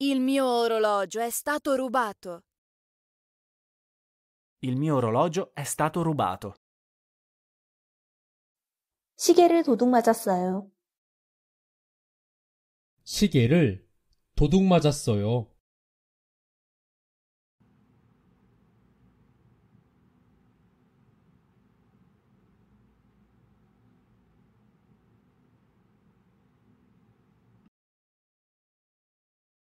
Il mio orologio è stato rubato. Il mio orologio è stato rubato. 시계를 도둑 맞았어요. 시계를 도둑 맞았어요.